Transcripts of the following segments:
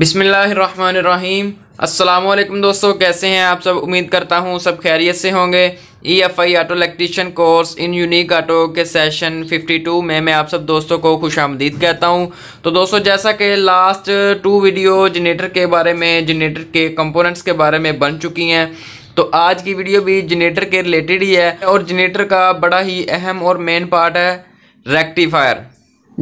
बिसमीम् अल्लाम दोस्तों कैसे हैं आप सब उम्मीद करता हूँ सब खैरियत से होंगे E F I auto electrician course in unique auto के सेशन 52 में मैं आप सब दोस्तों को खुश आमदीद कहता हूँ तो दोस्तों जैसा कि लास्ट टू वीडियो जनरेटर के बारे में जनरेटर के कंपोनेंट्स के बारे में बन चुकी हैं तो आज की वीडियो भी जनरेटर के रिलेटेड ही है और जनरेटर का बड़ा ही अहम और मेन पार्ट है रेक्टिफायर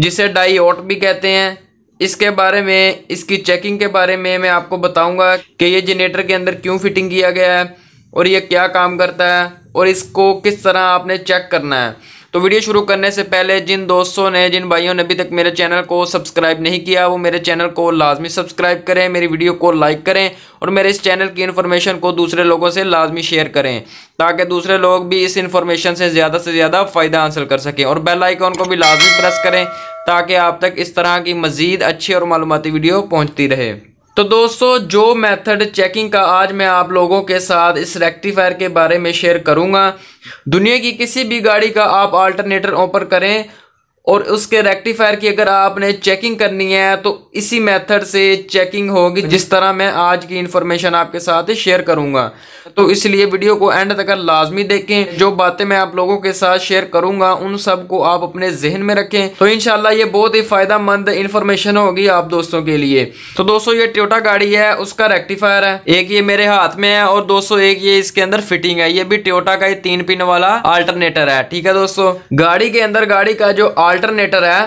जिसे डाईओट भी कहते हैं इसके बारे में इसकी चेकिंग के बारे में मैं आपको बताऊंगा कि ये जनरेटर के अंदर क्यों फिटिंग किया गया है और ये क्या काम करता है और इसको किस तरह आपने चेक करना है तो वीडियो शुरू करने से पहले जिन दोस्तों ने जिन भाइयों ने अभी तक मेरे चैनल को सब्सक्राइब नहीं किया वो मेरे चैनल को लाजमी सब्सक्राइब करें मेरी वीडियो को लाइक करें और मेरे इस चैनल की इन्फॉर्मेशन को दूसरे लोगों से लाजमी शेयर करें ताकि दूसरे लोग भी इस इन्फॉर्मेशन से ज़्यादा से ज़्यादा फ़ायदा हासिल कर सकें और बेल आइकॉन को भी लाजमी प्रेस करें ताकि आप तक इस तरह की मज़ीद अच्छी और मालूमती वीडियो पहुँचती रहे तो दोस्तों जो मेथड चेकिंग का आज मैं आप लोगों के साथ इस रेक्टिफायर के बारे में शेयर करूंगा दुनिया की किसी भी गाड़ी का आप अल्टरनेटर ओपन करें और उसके रेक्टिफायर की अगर आपने चेकिंग करनी है तो इसी मेथड से चेकिंग होगी जिस तरह मैं आज की इन्फॉर्मेशन आपके साथ शेयर करूंगा तो इसलिए वीडियो को एंड तक लाजमी देखें जो बातें मैं आप लोगों के साथ शेयर करूंगा उन सब को आप अपने जहन में रखें तो इनशाला ये बहुत ही फायदा मंद इन्फॉर्मेशन होगी आप दोस्तों के लिए तो दोस्तों ये ट्योटा गाड़ी है उसका रेक्टिफायर है एक ये मेरे हाथ में है और दोस्तों एक ये इसके अंदर फिटिंग है ये भी ट्योटा का तीन पिन वाला अल्टरनेटर है ठीक है दोस्तों गाड़ी के अंदर गाड़ी का जो अल्टरनेटर है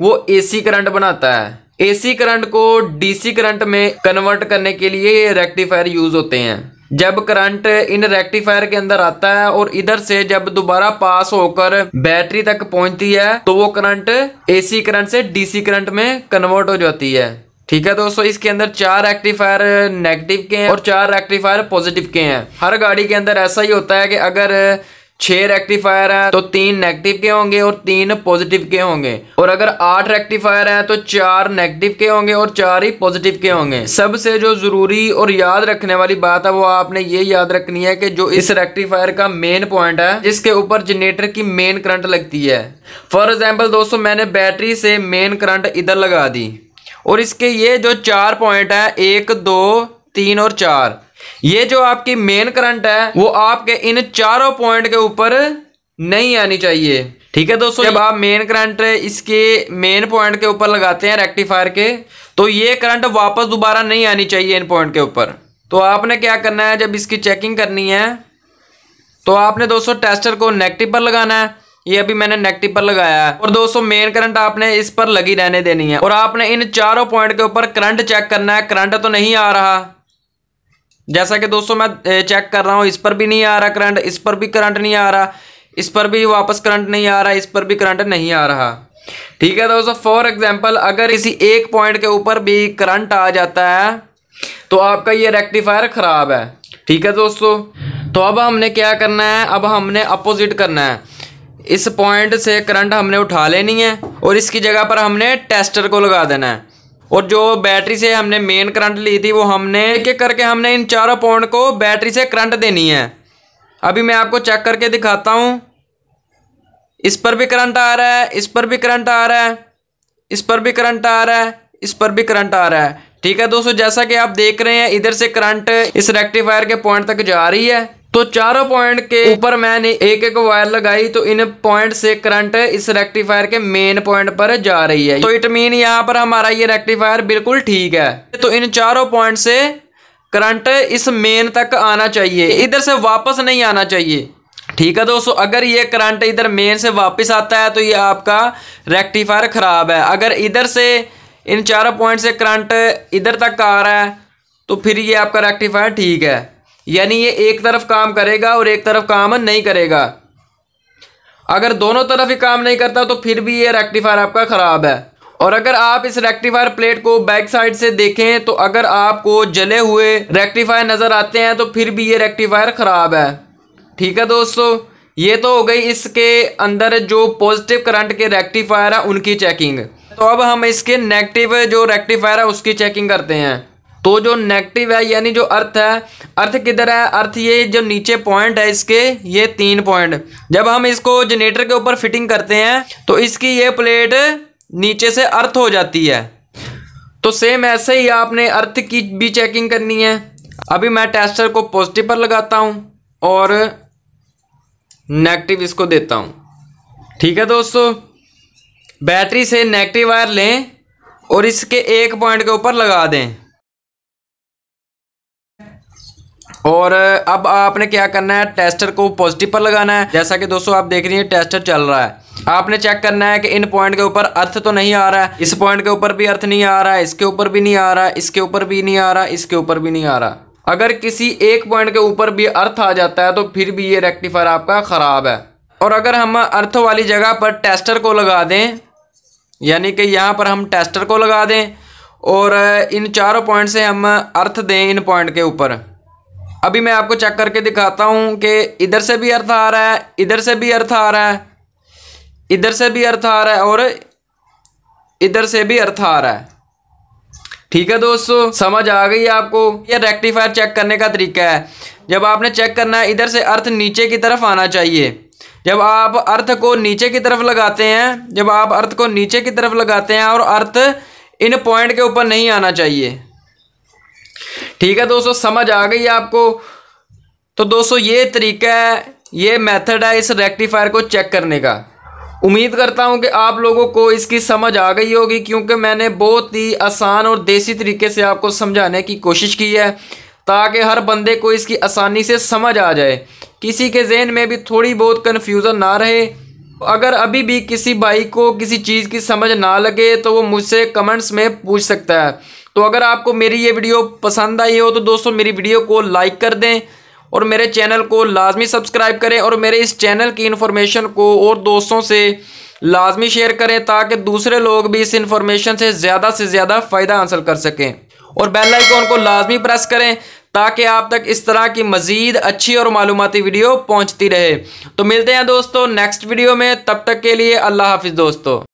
वो एसी करंट बनाता है एसी करंट को डीसी करंट में कन्वर्ट करने के लिए रेक्टिफायर यूज होते हैं जब करंट इन रेक्टिफायर के अंदर आता है और इधर से जब दोबारा पास होकर बैटरी तक पहुंचती है तो वो करंट एसी करंट से डीसी करंट में कन्वर्ट हो जाती है ठीक है दोस्तों इसके अंदर चार रेक्टिफायर नेगेटिव के हैं और चार रेक्टिफायर पॉजिटिव के हैं हर गाड़ी के अंदर ऐसा ही होता है कि अगर छह रेक्टिफायर हैं तो तीन नेगेटिव के होंगे और तीन पॉजिटिव के होंगे और अगर आठ रेक्टिफायर हैं तो चार नेगेटिव के होंगे और चार ही पॉजिटिव के होंगे सबसे जो जरूरी और याद रखने वाली बात है वो आपने ये याद रखनी है कि जो इस रेक्टिफायर का मेन पॉइंट है जिसके ऊपर जनरेटर की मेन करंट लगती है फॉर एग्जाम्पल दोस्तों मैंने बैटरी से मेन करंट इधर लगा दी और इसके ये जो चार पॉइंट है एक दो तीन और चार ये जो आपकी मेन करंट है वो आपके इन चारों पॉइंट के ऊपर नहीं आनी चाहिए ठीक है दोस्तों जब आप मेन करंट इसके मेन पॉइंट के ऊपर लगाते हैं रेक्टिफायर के तो ये करंट वापस दोबारा नहीं आनी चाहिए इन पॉइंट के ऊपर तो आपने क्या करना है जब इसकी चेकिंग करनी है तो आपने दोस्तों टेस्टर को नेगेटिव पर लगाना है ये अभी मैंने नेगेटिव पर लगाया है और दोस्तों मेन करंट आपने इस पर लगी रहने देनी है और आपने इन चारों पॉइंट के ऊपर करंट चेक करना है करंट तो नहीं आ रहा जैसा कि दोस्तों मैं चेक कर रहा हूँ इस पर भी नहीं आ रहा करंट इस पर भी करंट नहीं आ रहा इस पर भी वापस करंट नहीं आ रहा इस पर भी करंट नहीं आ रहा ठीक है दोस्तों फॉर एग्जाम्पल अगर किसी एक पॉइंट के ऊपर भी करंट आ जाता है तो आपका ये रेक्टिफायर ख़राब है ठीक है दोस्तों तो अब हमने क्या करना है अब हमने अपोजिट करना है इस पॉइंट से करंट हमने उठा लेनी है और इसकी जगह पर हमने टेस्टर को लगा देना है और जो बैटरी से हमने मेन करंट ली थी वो हमने एक एक करके हमने इन चारों पॉइंट को बैटरी से करंट देनी है अभी मैं आपको चेक करके दिखाता हूँ इस पर भी करंट आ रहा है इस पर भी करंट आ रहा है इस पर भी करंट आ रहा है इस पर भी करंट आ रहा है ठीक है दोस्तों जैसा कि आप देख रहे हैं इधर से करंट इस रेक्टिफायर के पॉइंट तक जा रही है तो चारों पॉइंट के ऊपर मैंने एक एक वायर लगाई तो इन पॉइंट से करंट इस रेक्टिफायर के मेन पॉइंट पर जा रही है तो इट मीन यहाँ पर हमारा ये रेक्टिफायर बिल्कुल ठीक है तो इन चारों पॉइंट से करंट इस मेन तक आना चाहिए इधर से वापस नहीं आना चाहिए ठीक है दोस्तों अगर ये करंट इधर मेन से वापस आता है तो ये आपका रेक्टिफायर ख़राब है अगर इधर से इन चारों पॉइंट से करंट इधर तक आ रहा है तो फिर ये आपका रेक्टिफायर ठीक है यानी ये एक तरफ काम करेगा और एक तरफ काम नहीं करेगा अगर दोनों तरफ ही काम नहीं करता तो फिर भी ये रेक्टिफायर आपका ख़राब है और अगर आप इस रेक्टिफायर प्लेट को बैक साइड से देखें तो अगर आपको जले हुए रेक्टिफायर नज़र आते हैं तो फिर भी ये रेक्टिफायर ख़राब है ठीक है दोस्तों ये तो हो गई इसके अंदर जो पॉजिटिव करंट के रेक्टिफायर है उनकी चेकिंग तो अब हम इसके नेगेटिव जो रेक्टिफायर है उसकी चेकिंग करते हैं तो जो नेगेटिव है यानी जो अर्थ है अर्थ किधर है अर्थ ये जो नीचे पॉइंट है इसके ये तीन पॉइंट जब हम इसको जनरेटर के ऊपर फिटिंग करते हैं तो इसकी ये प्लेट नीचे से अर्थ हो जाती है तो सेम ऐसे ही आपने अर्थ की भी चेकिंग करनी है अभी मैं टेस्टर को पॉजिटिव पर लगाता हूँ और नेगेटिव इसको देता हूँ ठीक है दोस्तों बैटरी से नेगेटिव वायर लें और इसके एक पॉइंट के ऊपर लगा दें और अब आपने क्या करना है टेस्टर को पॉजिटिव पर लगाना है जैसा कि दोस्तों आप देख रही हैं टेस्टर चल रहा है आपने चेक करना है कि इन पॉइंट के ऊपर अर्थ तो नहीं आ रहा है इस पॉइंट के ऊपर भी अर्थ नहीं आ रहा है इसके ऊपर भी नहीं आ रहा है इसके ऊपर भी नहीं आ रहा है इसके ऊपर भी नहीं आ रहा अगर किसी एक पॉइंट के ऊपर भी अर्थ आ जाता है तो फिर भी ये रेक्टिफायर आपका ख़राब है और अगर हम अर्थ वाली जगह पर टेस्टर को लगा दें यानी कि यहाँ पर हम टेस्टर को लगा दें और इन चारों पॉइंट से हम अर्थ दें इन पॉइंट के ऊपर अभी मैं आपको चेक करके दिखाता हूँ कि इधर से भी अर्थ आ रहा है इधर से भी अर्थ आ रहा है इधर से भी अर्थ आ रहा है और इधर से भी अर्थ आ रहा है ठीक है दोस्तों समझ आ गई आपको ये रेक्टिफायर चेक करने का तरीका है जब आपने चेक करना है इधर से अर्थ नीचे की तरफ आना चाहिए जब आप अर्थ को नीचे की तरफ लगाते हैं जब आप अर्थ को नीचे की तरफ लगाते हैं और अर्थ इन पॉइंट के ऊपर नहीं आना चाहिए ठीक है दोस्तों समझ आ गई आपको तो दोस्तों ये तरीका है ये मेथड है इस रेक्टिफायर को चेक करने का उम्मीद करता हूँ कि आप लोगों को इसकी समझ आ गई होगी क्योंकि मैंने बहुत ही आसान और देसी तरीके से आपको समझाने की कोशिश की है ताकि हर बंदे को इसकी आसानी से समझ आ जाए किसी के जहन में भी थोड़ी बहुत कन्फ्यूज़न ना रहे अगर अभी भी किसी भाई को किसी चीज़ की समझ ना लगे तो वो मुझसे कमेंट्स में पूछ सकता है तो अगर आपको मेरी ये वीडियो पसंद आई हो तो दोस्तों मेरी वीडियो को लाइक कर दें और मेरे चैनल को लाजमी सब्सक्राइब करें और मेरे इस चैनल की इन्फॉर्मेशन को और दोस्तों से लाजमी शेयर करें ताकि दूसरे लोग भी इस इन्फॉर्मेशन से ज़्यादा से ज़्यादा फ़ायदा हासिल कर सकें और बेल आइकॉन को लाजमी प्रेस करें ताकि आप तक इस तरह की मज़ीद अच्छी और मालूमती वीडियो पहुँचती रहे तो मिलते हैं दोस्तों नेक्स्ट वीडियो में तब तक के लिए अल्लाह हाफिज़ दोस्तों